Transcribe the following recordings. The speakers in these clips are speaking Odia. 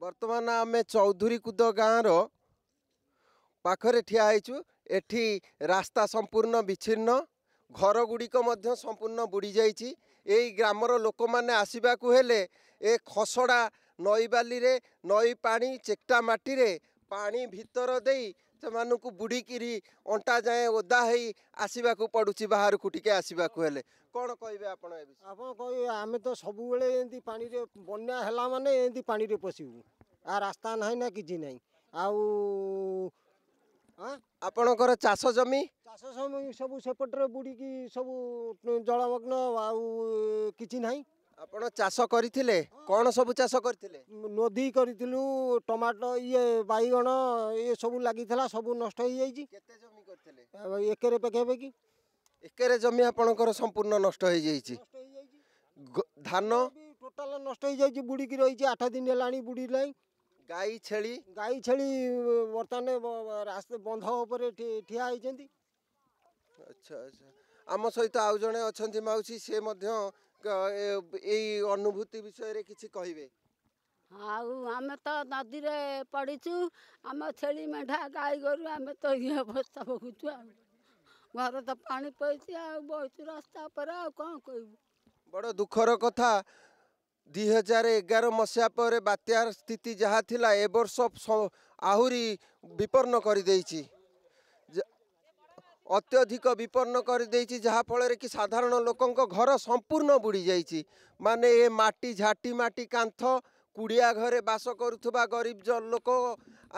ବର୍ତ୍ତମାନ ଆମେ ଚୌଧୁରୀକୁଦ ଗାଁର ପାଖରେ ଠିଆ ହେଇଛୁ ଏଠି ରାସ୍ତା ସମ୍ପୂର୍ଣ୍ଣ ବିଚ୍ଛିନ୍ନ ଘରଗୁଡ଼ିକ ମଧ୍ୟ ସମ୍ପୂର୍ଣ୍ଣ ବୁଡ଼ିଯାଇଛି ଏଇ ଗ୍ରାମର ଲୋକମାନେ ଆସିବାକୁ ହେଲେ ଏ ଖସଡ଼ା ନଈ ବାଲିରେ ନଈ ପାଣି ଚେକ୍ଟା ମାଟିରେ ପାଣି ଭିତର ଦେଇ ସେମାନଙ୍କୁ ବୁଢ଼ିକିରି ଅଣ୍ଟା ଯାଏଁ ଓଦା ହେଇ ଆସିବାକୁ ପଡ଼ୁଛି ବାହାରକୁ ଟିକେ ଆସିବାକୁ ହେଲେ କ'ଣ କହିବେ ଆପଣ ଏବେ ଆପଣ କହିବେ ଆମେ ତ ସବୁବେଳେ ଏମିତି ପାଣିରେ ବନ୍ୟା ହେଲା ମାନେ ଏମିତି ପାଣିରେ ପଶିବୁ ଆଉ ରାସ୍ତା ନାହିଁ ନା କିଛି ନାହିଁ ଆଉ ଆପଣଙ୍କର ଚାଷ ଜମି ଚାଷ ଜମି ସବୁ ସେପଟରେ ବୁଡ଼ିକି ସବୁ ଜଳମଗ୍ନ ଆଉ କିଛି ନାହିଁ ଆପଣ ଚାଷ କରିଥିଲେ କ'ଣ ସବୁ ଚାଷ କରିଥିଲେ ନଦୀ କରିଥିଲୁ ଟମାଟୋ ଇଏ ବାଇଗଣ ଇଏ ସବୁ ଲାଗିଥିଲା ସବୁ ନଷ୍ଟ ହେଇଯାଇଛି କେତେ ଜମି କରିଥିଲେ ଏକରେ ପାଖାପାଖି ଏକରେ ଜମି ଆପଣଙ୍କର ସମ୍ପୂର୍ଣ୍ଣ ନଷ୍ଟ ହେଇଯାଇଛି ଧାନ ଟୋଟାଲ ନଷ୍ଟ ହେଇଯାଇଛି ବୁଡ଼ିକି ରହିଛି ଆଠ ଦିନ ହେଲାଣି ବୁଡ଼ି ନାହିଁ ଗାଈ ଛେଳି ଗାଈ ଛେଳି ବର୍ତ୍ତମାନ ରାସ୍ତା ବନ୍ଧ ଉପରେ ଠିଆ ହେଇଛନ୍ତି ଆଚ୍ଛା ଆଚ୍ଛା ଆମ ସହିତ ଆଉ ଜଣେ ଅଛନ୍ତି ମାଉସୀ ସେ ମଧ୍ୟ ଏଇ ଅନୁଭୂତି ବିଷୟରେ କିଛି କହିବେ ଆଉ ଆମେ ତ ନଦୀରେ ପଡ଼ିଛୁ ଆମ ଛେଳି ମେଣ୍ଢା ଗାଈ ଗୋରୁ ଆମେ ତ ଇଏ ଅବସ୍ଥା ଭୋଗୁଛୁ ଆଉ ଘରେ ତ ପାଣି ପଡ଼ିଛି ଆଉ ବହିଛୁ ରାସ୍ତା ଉପରେ ଆଉ କ'ଣ କହିବୁ ବଡ଼ ଦୁଃଖର କଥା ଦୁଇ ହଜାର ଏଗାର ମସିହା ପରେ ବାତ୍ୟାର ସ୍ଥିତି ଯାହା ଥିଲା ଏ ବର୍ଷ ଆହୁରି ବିପନ୍ନ କରିଦେଇଛି ଅତ୍ୟଧିକ ବିପନ୍ନ କରିଦେଇଛି ଯାହାଫଳରେ କି ସାଧାରଣ ଲୋକଙ୍କ ଘର ସମ୍ପୂର୍ଣ୍ଣ ବୁଡ଼ିଯାଇଛି ମାନେ ଏ ମାଟି ଝାଟି ମାଟି କାନ୍ଥ କୁଡ଼ିଆ ଘରେ ବାସ କରୁଥିବା ଗରିବ ଲୋକ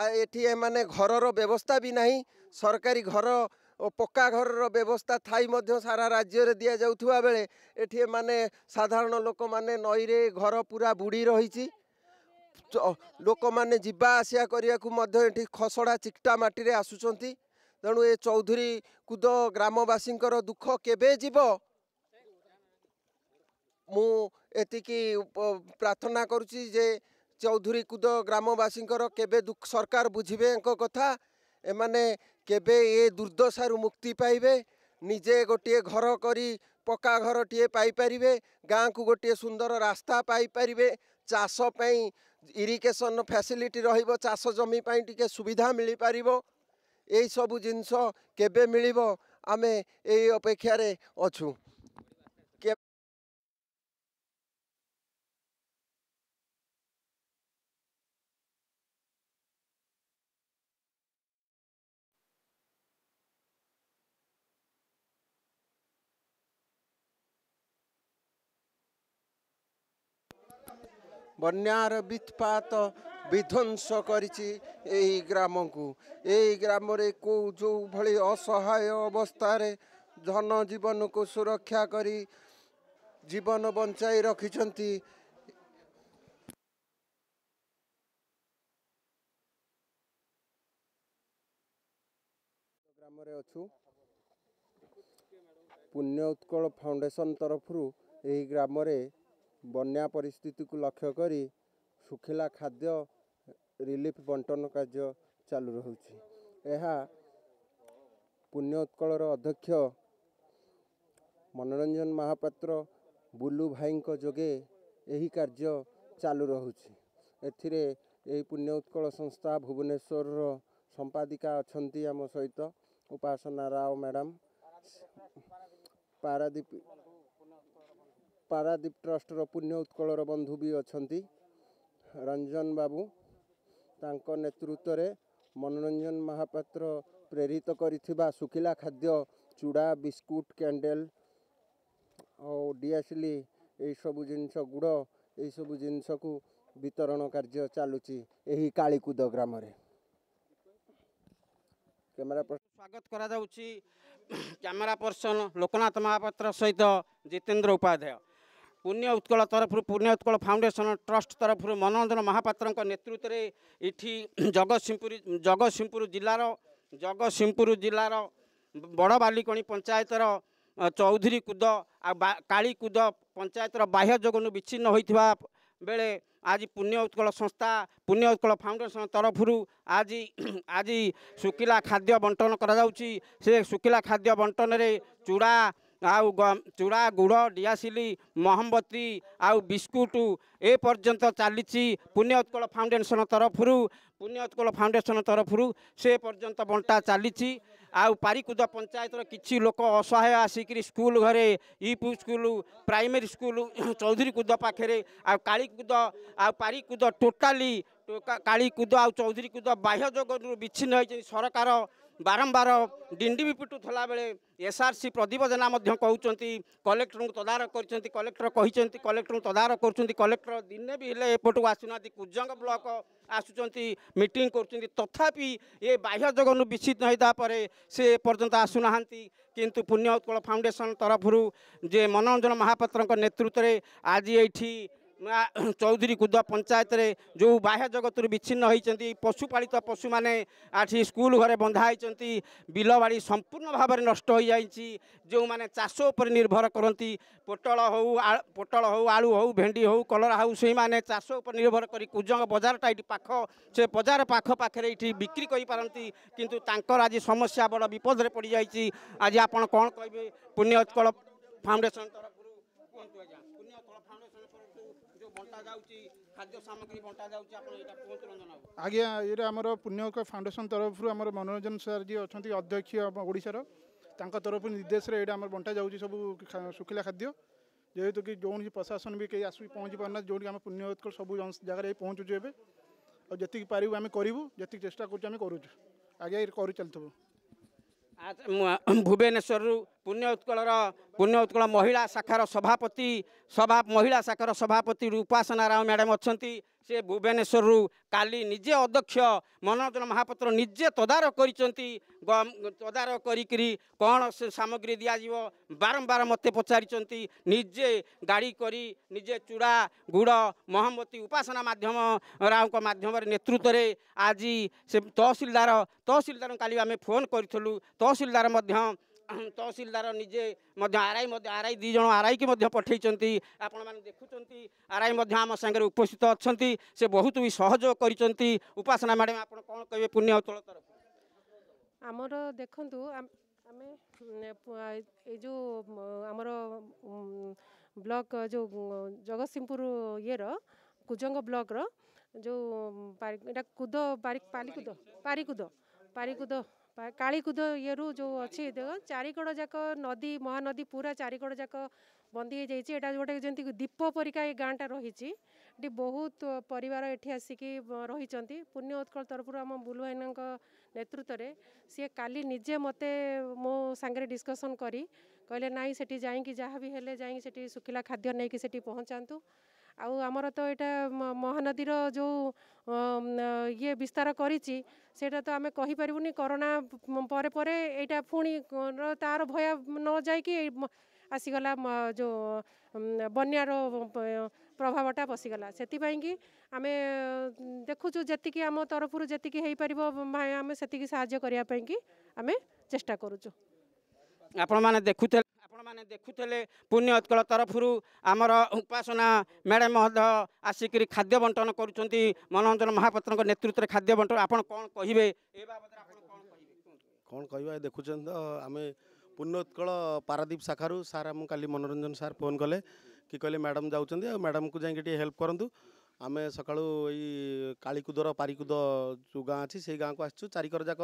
ଏଠି ଏମାନେ ଘରର ବ୍ୟବସ୍ଥା ବି ନାହିଁ ସରକାରୀ ଘର ଓ ପକ୍କା ଘରର ବ୍ୟବସ୍ଥା ଥାଇ ମଧ୍ୟ ସାରା ରାଜ୍ୟରେ ଦିଆଯାଉଥିବା ବେଳେ ଏଠି ଏମାନେ ସାଧାରଣ ଲୋକମାନେ ନଈରେ ଘର ପୁରା ବୁଡ଼ି ରହିଛି ଲୋକମାନେ ଯିବା ଆସିବା କରିବାକୁ ମଧ୍ୟ ଏଠି ଖସଡ଼ା ଚିକଟା ମାଟିରେ ଆସୁଛନ୍ତି ତେଣୁ ଏ ଚୌଧୁରୀ କୁଦ ଗ୍ରାମବାସୀଙ୍କର ଦୁଃଖ କେବେ ଯିବ ମୁଁ ଏତିକି ପ୍ରାର୍ଥନା କରୁଛି ଯେ ଚୌଧୁରୀ କୁଦ ଗ୍ରାମବାସୀଙ୍କର କେବେ ସରକାର ବୁଝିବେ ୟାଙ୍କ କଥା ଏମାନେ କେବେ ଏ ଦୁର୍ଦ୍ଦଶାରୁ ମୁକ୍ତି ପାଇବେ ନିଜେ ଗୋଟିଏ ଘର କରି ପକ୍କା ଘରଟିଏ ପାଇପାରିବେ ଗାଁକୁ ଗୋଟିଏ ସୁନ୍ଦର ରାସ୍ତା ପାଇପାରିବେ ଚାଷ ପାଇଁ ଇରିଗେସନ୍ ଫ୍ୟାସିଲିଟି ରହିବ ଚାଷ ଜମି ପାଇଁ ଟିକେ ସୁବିଧା ମିଳିପାରିବ एसबु जिनिस केही अपेक्षा अछु बन् वित्पापात ବିଧ୍ୱଂସ କରିଛି ଏହି ଗ୍ରାମକୁ ଏହି ଗ୍ରାମରେ କେଉଁ ଯେଉଁଭଳି ଅସହାୟ ଅବସ୍ଥାରେ ଧନ ଜୀବନକୁ ସୁରକ୍ଷା କରି ଜୀବନ ବଞ୍ଚାଇ ରଖିଛନ୍ତି ଗ୍ରାମରେ ଅଛୁ ପୁଣ୍ୟ ଉତ୍କଳ ଫାଉଣ୍ଡେସନ ତରଫରୁ ଏହି ଗ୍ରାମରେ ବନ୍ୟା ପରିସ୍ଥିତିକୁ ଲକ୍ଷ୍ୟ କରି ଶୁଖିଲା ଖାଦ୍ୟ ରିଲିଫ୍ ବଣ୍ଟନ କାର୍ଯ୍ୟ ଚାଲୁ ରହୁଛି ଏହା ପୁଣ୍ୟ ଉତ୍କଳର ଅଧ୍ୟକ୍ଷ ମନୋରଞ୍ଜନ ମହାପାତ୍ର ବୁଲୁ ଭାଇଙ୍କ ଯୋଗେ ଏହି କାର୍ଯ୍ୟ ଚାଲୁ ରହୁଛି ଏଥିରେ ଏହି ପୁଣ୍ୟ ଉତ୍କଳ ସଂସ୍ଥା ଭୁବନେଶ୍ୱରର ସମ୍ପାଦିକା ଅଛନ୍ତି ଆମ ସହିତ ଉପାସନା ରାଓ ମ୍ୟାଡ଼ାମ୍ ପାରାଦୀପ ପାରାଦୀପ ଟ୍ରଷ୍ଟର ପୁଣ୍ୟ ଉତ୍କଳର ବନ୍ଧୁ ବି ଅଛନ୍ତି ରଞ୍ଜନ ବାବୁ ତାଙ୍କ ନେତୃତ୍ୱରେ ମନୋରଞ୍ଜନ ମହାପାତ୍ର ପ୍ରେରିତ କରିଥିବା ଶୁଖିଲା ଖାଦ୍ୟ ଚୁଡ଼ା ବିସ୍କୁଟ୍ କ୍ୟାଣ୍ଡେଲ୍ ଆଉ ଡିଆସିଲି ଏହିସବୁ ଜିନିଷ ଗୁଡ଼ ଏହିସବୁ ଜିନିଷକୁ ବିତରଣ କାର୍ଯ୍ୟ ଚାଲୁଛି ଏହି କାଳିକୁଦ ଗ୍ରାମରେ କ୍ୟାମେରା ସ୍ୱାଗତ କରାଯାଉଛି କ୍ୟାମେରା ପର୍ସନ ଲୋକନାଥ ମହାପାତ୍ର ସହିତ ଜିତେନ୍ଦ୍ର ଉପାଧ୍ୟାୟ ପୁଣ୍ୟ ଉତ୍କଳ ତରଫରୁ ପୁଣ୍ୟ ଉତ୍କଳ ଫାଉଣ୍ଡେସନ ଟ୍ରଷ୍ଟ ତରଫରୁ ମନୋରଞ୍ଜନ ମହାପାତ୍ରଙ୍କ ନେତୃତ୍ୱରେ ଏଠି ଜଗତସିଂହପୁର ଜଗତସିଂହପୁର ଜିଲ୍ଲାର ଜଗତସିଂହପୁର ଜିଲ୍ଲାର ବଡ଼ବାଲିକଣି ପଞ୍ଚାୟତର ଚୌଧୁରୀ କୁଦ ଆଉ କାଳୀକୁଦ ପଞ୍ଚାୟତର ବାହ୍ୟ ଯୋଗୁଁ ବିଚ୍ଛିନ୍ନ ହୋଇଥିବା ବେଳେ ଆଜି ପୁଣ୍ୟ ଉତ୍କଳ ସଂସ୍ଥା ପୁଣ୍ୟ ଉତ୍କଳ ଫାଉଣ୍ଡେସନ ତରଫରୁ ଆଜି ଆଜି ଶୁଖିଲା ଖାଦ୍ୟ ବଣ୍ଟନ କରାଯାଉଛି ସେ ଶୁଖିଲା ଖାଦ୍ୟ ବଣ୍ଟନରେ ଚୂଡ଼ା ଆଉ ଚୁଡ଼ା ଗୁଡ଼ ଡିଆସିଲି ମହମବତୀ ଆଉ ବିସ୍କୁଟ ଏ ପର୍ଯ୍ୟନ୍ତ ଚାଲିଛି ପୁଣ୍ୟଉତ୍କଳ ଫାଉଣ୍ଡେସନ ତରଫରୁ ପୁଣ୍ୟଉତ୍କଳ ଫାଉଣ୍ଡେସନ ତରଫରୁ ସେ ପର୍ଯ୍ୟନ୍ତ ବଣ୍ଟା ଚାଲିଛି ଆଉ ପାରିକୁଦ ପଞ୍ଚାୟତର କିଛି ଲୋକ ଅସହାୟ ଆସିକିରି ସ୍କୁଲ ଘରେ ଇପୁ ସ୍କୁଲ ପ୍ରାଇମେରୀ ସ୍କୁଲ ଚୌଧୁରୀ କୁଦ ପାଖରେ ଆଉ କାଳୀକୁଦ ଆଉ ପାରିକୁଦ ଟୋଟାଲି କାଳୀକୁଦ ଆଉ ଚୌଧୁରୀ କୁଦ ବାହ୍ୟ ଯୋଗରୁ ବିଚ୍ଛିନ୍ନ ହୋଇଛନ୍ତି ସରକାର ବାରମ୍ବାର ଡିଣ୍ଡି ବି ପିଟୁଥିଲା ବେଳେ ଏସ୍ଆର୍ସି ପ୍ରଦୀପ ଜେନା ମଧ୍ୟ କହୁଛନ୍ତି କଲେକ୍ଟରଙ୍କୁ ତଦାରଖ କରିଛନ୍ତି କଲେକ୍ଟର କହିଛନ୍ତି କଲେକ୍ଟରଙ୍କୁ ତଦାରଖ କରୁଛନ୍ତି କଲେକ୍ଟର ଦିନେ ବି ହେଲେ ଏପଟକୁ ଆସୁନାହାନ୍ତି କୁଜଙ୍ଗ ବ୍ଲକ ଆସୁଛନ୍ତି ମିଟିଂ କରୁଛନ୍ତି ତଥାପି ଏ ବାହ୍ୟ ଜଗନରୁ ବିଚ୍ଛିନ୍ନ ହେଇଥିବା ପରେ ସେ ଏପର୍ଯ୍ୟନ୍ତ ଆସୁନାହାନ୍ତି କିନ୍ତୁ ପୁଣ୍ୟ ଉତ୍କଳ ଫାଉଣ୍ଡେସନ ତରଫରୁ ଯେ ମନୋରଞ୍ଜନ ମହାପାତ୍ରଙ୍କ ନେତୃତ୍ୱରେ ଆଜି ଏଇଠି চৌধুরী কুଦ পঞ্চায়েতরে ଯେଉଁ ବାହ୍ୟ ଜଗତରୁ ବିଚ୍ଛିନ୍ନ ହୋଇଛନ୍ତି ପଶୁପାଳିତ ପଶୁମାନେ ଆଠି ସ୍କୁଲ ଘରେ ବନ୍ଧା ହୋଇଛନ୍ତି ବିଲବାଡ଼ି ସମ୍ପୂର୍ଣ୍ଣ ଭାବରେ ନଷ୍ଟ ହୋଇଯାଇଛି ଯେଉଁମାନେ ଚାଷ ଉପରେ ନିର୍ଭର କରନ୍ତି ପୋଟଳ ହେଉ ପୋଟଳ ହେଉ ଆଳୁ ହେଉ ଭେଣ୍ଡି ହେଉ କଲରା ହେଉ ସେଇମାନେ ଚାଷ ଉପରେ ନିର୍ଭର କରି କୁଜଙ୍ଗ ବଜାରଟା ଏଠି ପାଖ ସେ ବଜାର ପାଖ ପାଖରେ ଏଠି ବିକ୍ରି କରିପାରନ୍ତି କିନ୍ତୁ ତାଙ୍କର ଆଜି ସମସ୍ୟା ବଡ଼ ବିପଦରେ ପଡ଼ିଯାଇଛି ଆଜି ଆପଣ କ'ଣ କହିବେ ପୁଣ୍ୟ ଉତ୍କଳ ଫାଉଣ୍ଡେସନ ତରଫରୁ କୁହନ୍ତୁ ଆଜ୍ଞା ଆଜ୍ଞା ଏଇଟା ଆମର ପୁଣ୍ୟକ ଫାଉଣ୍ଡେସନ୍ ତରଫରୁ ଆମର ମନୋରଞ୍ଜନ ସାର୍ ଯିଏ ଅଛନ୍ତି ଅଧ୍ୟକ୍ଷ ଓଡ଼ିଶାର ତାଙ୍କ ତରଫରୁ ନିର୍ଦ୍ଦେଶରେ ଏଇଟା ଆମର ବଣ୍ଟା ଯାଉଛି ସବୁ ଶୁଖିଲା ଖାଦ୍ୟ ଯେହେତୁ କି ଯେଉଁଠି ପ୍ରଶାସନ ବି କେହି ଆସି ପହଞ୍ଚି ପାରୁନାହାନ୍ତି ଯେଉଁଠି ଆମେ ପୁଣ୍ୟକ ସବୁ ଜାଗାରେ ପହଞ୍ଚୁଛୁ ଏବେ ଆଉ ଯେତିକି ପାରିବୁ ଆମେ କରିବୁ ଯେତିକି ଚେଷ୍ଟା କରୁଛୁ ଆମେ କରୁଛୁ ଆଜ୍ଞା କରୁଛୁ ଚାଲିଥିବୁ भुवनश्वरु पुण्य उत्कल र पूर्ण उत्कल महिला शाखा सभापति सभा महिला शाखा सभापति राव म्याडम अनि ସେ ଭୁବନେଶ୍ୱରରୁ କାଲି ନିଜେ ଅଧ୍ୟକ୍ଷ ମନୋରଞ୍ଜନ ମହାପାତ୍ର ନିଜେ ତଦାରଖ କରିଛନ୍ତି ତଦାରଖ କରିକିରି କ'ଣ ସେ ସାମଗ୍ରୀ ଦିଆଯିବ ବାରମ୍ବାର ମୋତେ ପଚାରିଛନ୍ତି ନିଜେ ଗାଡ଼ି କରି ନିଜେ ଚୂଡ଼ା ଗୁଡ଼ ମହମବତୀ ଉପାସନା ମାଧ୍ୟମ ରାଓଙ୍କ ମାଧ୍ୟମରେ ନେତୃତ୍ୱରେ ଆଜି ସେ ତହସିଲଦାର ତହସିଲଦାରଙ୍କୁ କାଲି ଆମେ ଫୋନ୍ କରିଥିଲୁ ତହସିଲଦାର ମଧ୍ୟ ତହସିଲଦାର ନିଜେ ମଧ୍ୟ ଆର୍ଆଇ ମଧ୍ୟ ଆର୍ଆଇ ଦୁଇ ଜଣ ଆର୍ଆଇକି ମଧ୍ୟ ପଠାଇଛନ୍ତି ଆପଣମାନେ ଦେଖୁଛନ୍ତି ଆର୍ଆଇ ମଧ୍ୟ ଆମ ସାଙ୍ଗରେ ଉପସ୍ଥିତ ଅଛନ୍ତି ସେ ବହୁତ ବି ସହଯୋଗ କରିଛନ୍ତି ଉପାସନା ମ୍ୟାଡ଼ାମ୍ ଆପଣ କ'ଣ କହିବେ ପୁଣ୍ୟ ଅତଳ ତରଫ ଆମର ଦେଖନ୍ତୁ ଆମେ ଏଇ ଯେଉଁ ଆମର ବ୍ଲକ ଯେଉଁ ଜଗତସିଂହପୁର ଇଏର କୁଜଙ୍ଗ ବ୍ଲକର ଯେଉଁ ଏଇଟା କୁଦ ପାରି ପାଲିକୁଦ ପାରିକୁଦ ପାରିକୁଦ କାଳିକୁଦ ଇଏରୁ ଯେଉଁ ଅଛି ଚାରିକଡ଼ ଯାକ ନଦୀ ମହାନଦୀ ପୁରା ଚାରିକଡ଼ ଯାକ ବନ୍ଦୀ ହୋଇଯାଇଛି ଏଇଟା ଗୋଟେ ଯେମିତି ଦୀପ ପରିକା ଏ ଗାଁଟା ରହିଛି ଏଠି ବହୁତ ପରିବାର ଏଠି ଆସିକି ରହିଛନ୍ତି ପୁଣ୍ୟ ଉତ୍କଳ ତରଫରୁ ଆମ ବୁଲୁ ଭାଇନାଙ୍କ ନେତୃତ୍ୱରେ ସିଏ କାଲି ନିଜେ ମୋତେ ମୋ ସାଙ୍ଗରେ ଡିସ୍କସନ୍ କରି କହିଲେ ନାଇଁ ସେଠି ଯାଇକି ଯାହା ବି ହେଲେ ଯାଇକି ସେଠି ଶୁଖିଲା ଖାଦ୍ୟ ନେଇକି ସେଠି ପହଞ୍ଚାନ୍ତୁ ଆଉ ଆମର ତ ଏଇଟା ମହାନଦୀର ଯେଉଁ ଇଏ ବିସ୍ତାର କରିଛି ସେଇଟା ତ ଆମେ କହିପାରିବୁନି କରୋନା ପରେ ପରେ ଏଇଟା ପୁଣି ତା'ର ଭୟ ନ ଯାଇକି ଆସିଗଲା ଯେଉଁ ବନ୍ୟାର ପ୍ରଭାବଟା ପଶିଗଲା ସେଥିପାଇଁକି ଆମେ ଦେଖୁଛୁ ଯେତିକି ଆମ ତରଫରୁ ଯେତିକି ହେଇପାରିବ ଆମେ ସେତିକି ସାହାଯ୍ୟ କରିବା ପାଇଁକି ଆମେ ଚେଷ୍ଟା କରୁଛୁ ଆପଣମାନେ ଦେଖୁଥିଲେ ଆପଣମାନେ ଦେଖୁଥିଲେ ପୁଣ୍ୟ ଉତ୍କଳ ତରଫରୁ ଆମର ଉପାସନା ମ୍ୟାଡ଼ାମ୍ ମଧ୍ୟ ଆସିକରି ଖାଦ୍ୟ ବଣ୍ଟନ କରୁଛନ୍ତି ମନୋରଞ୍ଜନ ମହାପାତ୍ରଙ୍କ ନେତୃତ୍ୱରେ ଖାଦ୍ୟ ବଣ୍ଟନ ଆପଣ କ'ଣ କହିବେ ଏ ବାବଦରେ ଆପଣ କ'ଣ କହିବେ କ'ଣ କହିବା ଦେଖୁଛନ୍ତି ତ ଆମେ ପୁଣ୍ୟ ଉତ୍କଳ ପାରାଦୀପ ଶାଖାରୁ ସାର୍ ଆମକୁ କାଲି ମନୋରଞ୍ଜନ ସାର୍ ଫୋନ୍ କଲେ କି କହିଲେ ମ୍ୟାଡ଼ାମ୍ ଯାଉଛନ୍ତି ଆଉ ମ୍ୟାଡ଼ାମ୍କୁ ଯାଇକି ଟିକେ ହେଲ୍ପ କରନ୍ତୁ ଆମେ ସକାଳୁ ଏଇ କାଳିକୁଦର ପାରିକୁଦ ଯେଉଁ ଗାଁ ଅଛି ସେଇ ଗାଁକୁ ଆସିଛୁ ଚାରିକର ଯାକ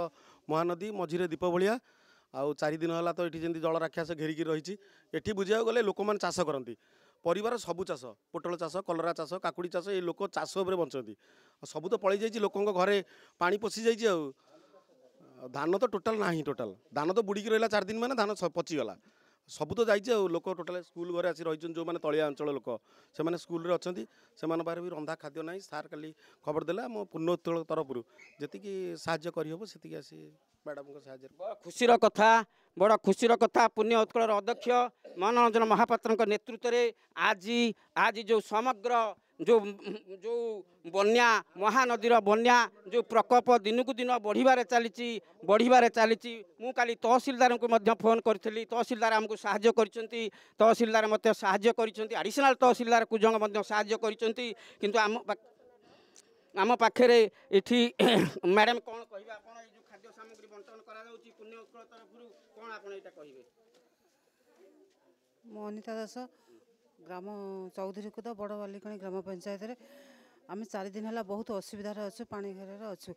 ମହାନଦୀ ମଝିରେ ଦୀପ ଭଳିଆ ଆଉ ଚାରିଦିନ ହେଲା ତ ଏଠି ଯେମିତି ଜଳ ରାକ୍ଷାସ ଘେରିକି ରହିଛି ଏଠି ବୁଝିବାକୁ ଗଲେ ଲୋକମାନେ ଚାଷ କରନ୍ତି ପରିବାର ସବୁ ଚାଷ ପୋଟଳ ଚାଷ କଲରା ଚାଷ କାକୁଡ଼ି ଚାଷ ଏ ଲୋକ ଚାଷ ଉପରେ ବଞ୍ଚନ୍ତି ସବୁ ତ ପଳେଇ ଯାଇଛି ଲୋକଙ୍କ ଘରେ ପାଣି ପଶିଯାଇଛି ଆଉ ଧାନ ତ ଟୋଟାଲ ନାହିଁ ଟୋଟାଲ ଧାନ ତ ବୁଡ଼ିକି ରହିଲା ଚାରିଦିନ ମାନେ ଧାନ ପଚିଗଲା सबुत जाइ लोक टोटा स्कूल घर आसिरहन्छ जो भने तल लोक स्कुल अहिले त्यहाँ बाहेक रार कहिले खबर देला म पुण्य उत्कल तरफु जतिकि साह्रो गरिहेबकड खुसी र कथा बड खुसी र कथा उत्कल अध्यक्ष मनोरञ्जन नेतृत्व नेतृत्वले आज आज समग्र ଯେଉଁ ଯେଉଁ ବନ୍ୟା ମହାନଦୀର ବନ୍ୟା ଯେଉଁ ପ୍ରକୋପ ଦିନକୁ ଦିନ ବଢ଼ିବାରେ ଚାଲିଛି ବଢ଼ିବାରେ ଚାଲିଛି ମୁଁ କାଲି ତହସିଲଦାରଙ୍କୁ ମଧ୍ୟ ଫୋନ୍ କରିଥିଲି ତହସିଲଦାର ଆମକୁ ସାହାଯ୍ୟ କରିଛନ୍ତି ତହସିଲଦାର ମଧ୍ୟ ସାହାଯ୍ୟ କରିଛନ୍ତି ଆଡ଼ିସନାଲ୍ ତହସିଲଦାର କୁଜଙ୍ଗ ମଧ୍ୟ ସାହାଯ୍ୟ କରିଛନ୍ତି କିନ୍ତୁ ଆମ ଆମ ପାଖରେ ଏଠି ମ୍ୟାଡ଼ାମ୍ କ'ଣ କହିବେ ଆପଣ ଏଇ ଯେଉଁ ଖାଦ୍ୟ ସାମଗ୍ରୀ ବଣ୍ଟନ କରାଯାଉଛି ପୁଣ୍ୟ ତରଫରୁ କ'ଣ ଆପଣ ଏଇଟା କହିବେ ମୁଁ ଅନିତା ଦାସ ग्राम चौधरीको त बड वलिक ग्राम पञ्चायत आम दिन होला बहुत असुविधार अछु पाएर अछु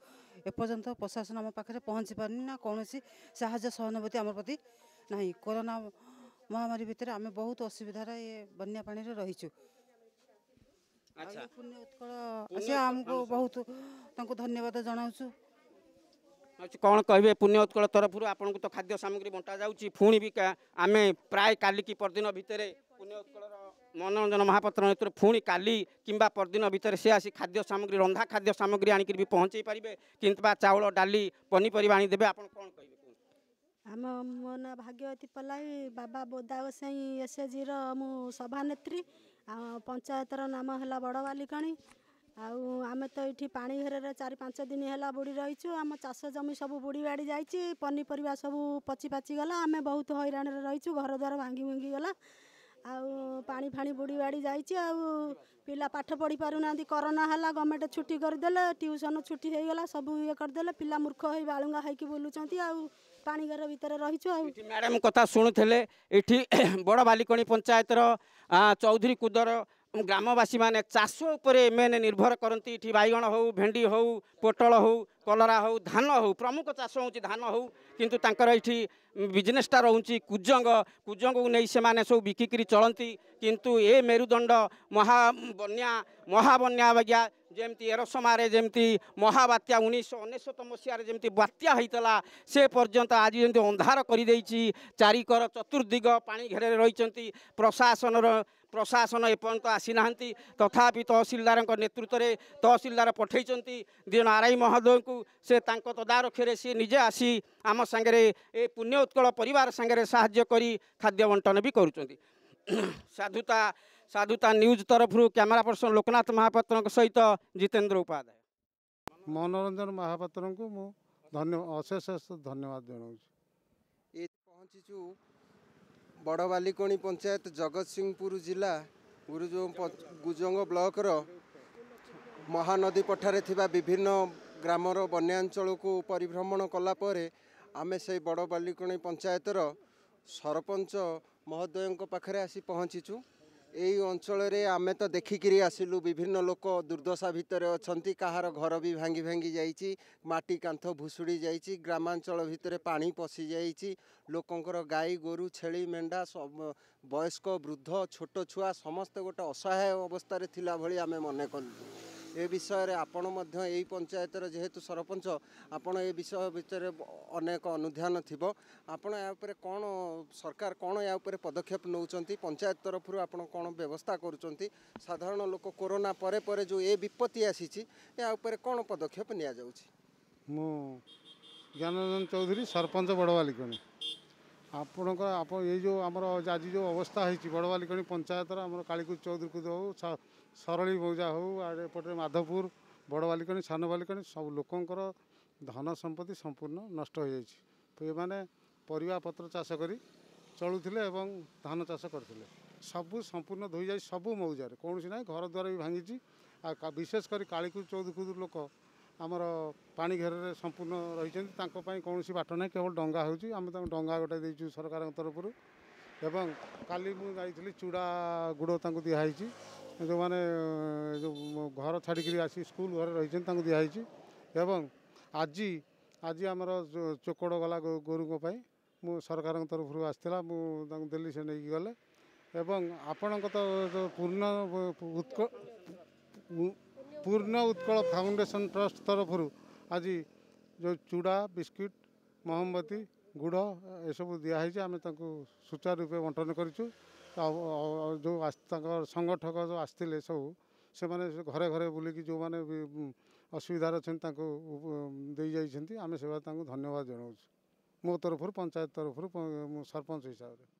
एपर्न्त प्रशासन आम पाखेर पहचि पार कसरी साहज सहानुभूति आम नै कोरोना महामरी भित्र आम बहुत असुविधार बन्यापिर पूर्ण उत्कल्याम धन्यवाद जनाउछु पुण्य उत्कल तरफु खाद्य सानगी बन्टा जाउँछ पे पर दिन पर्दिन पुण्य उत्कल मनोरञ्जन महापत्र पिवा पर्दिन भित्र सि आसि खाद सि र खाद्यानग्री आणिक पहुचै पारे किन पारु आउँदै आम महा भाग्यवती पलाई बाबा बोदावसाई एसएजिरो र म सभानेत्री आ पञ्चायत र नाम होला बडबालिकी आउँदै एर चार पांच दिन होला बुडी रहि सबै बुड बाडि पनिपर सब पछि पाला बहुत घर द्वार घरद्वार भाँगि गला पानी आउँफा बुडी बाडि जाइँ आउँ पिठ पढिपारुँदै कोरोना होला छुट्टी छुटी गरिदेले ट्युसन छुटी हु पिला मूर्ख हो बाुङ्गा हैक बोलुन्छ आउँघार भित्र रह मैडम कथा शुणु ए बड बालिकी पंचायत र चौधरी कुदर ग्रामवासी म चासो मेन निभर कति बैगण हौ भेन्डी हौ पोटल हौ କଲରା ହେଉ ଧାନ ହେଉ ପ୍ରମୁଖ ଚାଷ ହେଉଛି ଧାନ ହେଉ କିନ୍ତୁ ତାଙ୍କର ଏଇଠି ବିଜନେସ୍ଟା ରହୁଛି କୁଜଙ୍ଗ କୁଜଙ୍ଗକୁ ନେଇ ସେମାନେ ସବୁ ବିକିକିରି ଚଳନ୍ତି କିନ୍ତୁ ଏ ମେରୁଦଣ୍ଡ ମହା ବନ୍ୟା ମହା ବନ୍ୟା ଆଜ୍ଞା ଯେମିତି ଏର ସମୟରେ ଯେମିତି ମହାବାତ୍ୟା ଉଣେଇଶହ ଅନେଶ୍ୱତ ମସିହାରେ ଯେମିତି ବାତ୍ୟା ହୋଇଥିଲା ସେ ପର୍ଯ୍ୟନ୍ତ ଆଜି ଯେମିତି ଅନ୍ଧାର କରିଦେଇଛି ଚାରିକର ଚତୁର୍ଦିଗ ପାଣି ଘେରରେ ରହିଛନ୍ତି ପ୍ରଶାସନର ପ୍ରଶାସନ ଏପର୍ଯ୍ୟନ୍ତ ଆସିନାହାନ୍ତି ତଥାପି ତହସିଲଦାରଙ୍କ ନେତୃତ୍ୱରେ ତହସିଲଦାର ପଠାଇଛନ୍ତି ଦିନ ଆର୍ ଆଇ ମହୋଦୟଙ୍କୁ ସେ ତାଙ୍କ ତଦାରଖରେ ସିଏ ନିଜେ ଆସି ଆମ ସାଙ୍ଗରେ ଏ ପୁଣ୍ୟ ଉତ୍କଳ ପରିବାର ସାଙ୍ଗରେ ସାହାଯ୍ୟ କରି ଖାଦ୍ୟ ବଣ୍ଟନ ବି କରୁଛନ୍ତି ସାଧୁତା ସାଧୁତା ନ୍ୟୁଜ୍ ତରଫରୁ କ୍ୟାମେରା ପର୍ସନ ଲୋକନାଥ ମହାପାତ୍ରଙ୍କ ସହିତ ଜିତେନ୍ଦ୍ର ଉପାଧ୍ୟାୟ ମନୋରଞ୍ଜନ ମହାପାତ୍ରଙ୍କୁ ମୁଁ ଧନ୍ୟ ଅଶେଷ ଅଶେଷ ଧନ୍ୟବାଦ ଜଣାଉଛି ଏଠି ପହଞ୍ଚିଛୁ ବଡ଼ବାଲିକୋଣି ପଞ୍ଚାୟତ ଜଗତସିଂହପୁର ଜିଲ୍ଲା ଗୁରୁଜ ଗୁଜଙ୍ଗ ବ୍ଲକର ମହାନଦୀ ପଠାରେ ଥିବା ବିଭିନ୍ନ ଗ୍ରାମର ବନ୍ୟାଞ୍ଚଳକୁ ପରିଭ୍ରମଣ କଲାପରେ ଆମେ ସେଇ ବଡ଼ ବାଲିକଣେଇ ପଞ୍ଚାୟତର ସରପଞ୍ଚ ମହୋଦୟଙ୍କ ପାଖରେ ଆସି ପହଞ୍ଚିଛୁ ଏଇ ଅଞ୍ଚଳରେ ଆମେ ତ ଦେଖିକିରି ଆସିଲୁ ବିଭିନ୍ନ ଲୋକ ଦୁର୍ଦ୍ଦଶା ଭିତରେ ଅଛନ୍ତି କାହାର ଘର ବି ଭାଙ୍ଗି ଭାଙ୍ଗି ଯାଇଛି ମାଟି କାନ୍ଥ ଭୁଷୁଡ଼ି ଯାଇଛି ଗ୍ରାମାଞ୍ଚଳ ଭିତରେ ପାଣି ପଶିଯାଇଛି ଲୋକଙ୍କର ଗାଈ ଗୋରୁ ଛେଳି ମେଣ୍ଢା ବୟସ୍କ ବୃଦ୍ଧ ଛୋଟ ଛୁଆ ସମସ୍ତେ ଗୋଟେ ଅସହାୟ ଅବସ୍ଥାରେ ଥିଲା ଭଳି ଆମେ ମନେ କଲୁ ଏ ବିଷୟରେ ଆପଣ ମଧ୍ୟ ଏଇ ପଞ୍ଚାୟତର ଯେହେତୁ ସରପଞ୍ଚ ଆପଣ ଏ ବିଷୟ ଭିତରେ ଅନେକ ଅନୁଧ୍ୟାନ ଥିବ ଆପଣ ଏହା ଉପରେ କ'ଣ ସରକାର କ'ଣ ଏହା ଉପରେ ପଦକ୍ଷେପ ନେଉଛନ୍ତି ପଞ୍ଚାୟତ ତରଫରୁ ଆପଣ କ'ଣ ବ୍ୟବସ୍ଥା କରୁଛନ୍ତି ସାଧାରଣ ଲୋକ କରୋନା ପରେ ପରେ ଯେଉଁ ଏ ବିପତ୍ତି ଆସିଛି ଏହା ଉପରେ କ'ଣ ପଦକ୍ଷେପ ନିଆଯାଉଛି ମୁଁ ଜ୍ଞାନରଞ୍ଜନ ଚୌଧୁରୀ ସରପଞ୍ଚ ବଡ଼ବାଲିକଣୀ ଆପଣଙ୍କ ଆପଣ ଏଇ ଯେଉଁ ଆମର ଆଜି ଯେଉଁ ଅବସ୍ଥା ହେଇଛି ବଡ଼ବାଲିକଣି ପଞ୍ଚାୟତର ଆମର କାଳିକୁଦ ଚୌଧୁରୀ କୁଦ ହଉ ସରଳୀ ମୌଜା ହଉ ଆଉ ଏପଟେ ମାଧପୁର ବଡ଼ବାଲିକଣି ସାନ ବାଲିକଣି ସବୁ ଲୋକଙ୍କର ଧନ ସମ୍ପତ୍ତି ସମ୍ପୂର୍ଣ୍ଣ ନଷ୍ଟ ହୋଇଯାଇଛି ଏମାନେ ପରିବାପତ୍ର ଚାଷ କରି ଚଳୁଥିଲେ ଏବଂ ଧାନ ଚାଷ କରିଥିଲେ ସବୁ ସମ୍ପୂର୍ଣ୍ଣ ଧୋଇଯାଇଛି ସବୁ ମଉଜାରେ କୌଣସି ନାହିଁ ଘର ଘରଦ୍ୱାର ବି ଭାଙ୍ଗିଛି ଆଉ ବିଶେଷ କରି କାଳିକୁଦ ଚୌଧୁରୀ ଲୋକ आमर पाणि घेरी सम्पूर्ण रहेस बाट नै केवल डङा अनि त डा गोटे दिछु एवं तरफु गाइस चुडा गुड जो घर छाडिक आसि स्कूल घर रह दिन्छ आज आज अब चोकड गला गोरु मरकारको तरफु आउँदा दिल्ली सिग्नु आपणको त पूर्ण उत्क ପୂର୍ଣ୍ଣ ଉତ୍କଳ ଫାଉଣ୍ଡେସନ୍ ଟ୍ରଷ୍ଟ ତରଫରୁ ଆଜି ଯେଉଁ ଚୁଡ଼ା ବିସ୍କିଟ୍ ମହମବତୀ ଗୁଡ଼ ଏସବୁ ଦିଆହେଇଛି ଆମେ ତାଙ୍କୁ ସୁଚାରୁ ରୂପେ ବଣ୍ଟନ କରିଛୁ ଆଉ ଯେଉଁ ଆସ ତାଙ୍କ ସଂଗଠକ ଯେଉଁ ଆସିଥିଲେ ସବୁ ସେମାନେ ଘରେ ଘରେ ବୁଲିକି ଯେଉଁମାନେ ବି ଅସୁବିଧାରେ ଅଛନ୍ତି ତାଙ୍କୁ ଦେଇଯାଇଛନ୍ତି ଆମେ ସେବା ତାଙ୍କୁ ଧନ୍ୟବାଦ ଜଣାଉଛୁ ମୋ ତରଫରୁ ପଞ୍ଚାୟତ ତରଫରୁ ମୁଁ ସରପଞ୍ଚ ହିସାବରେ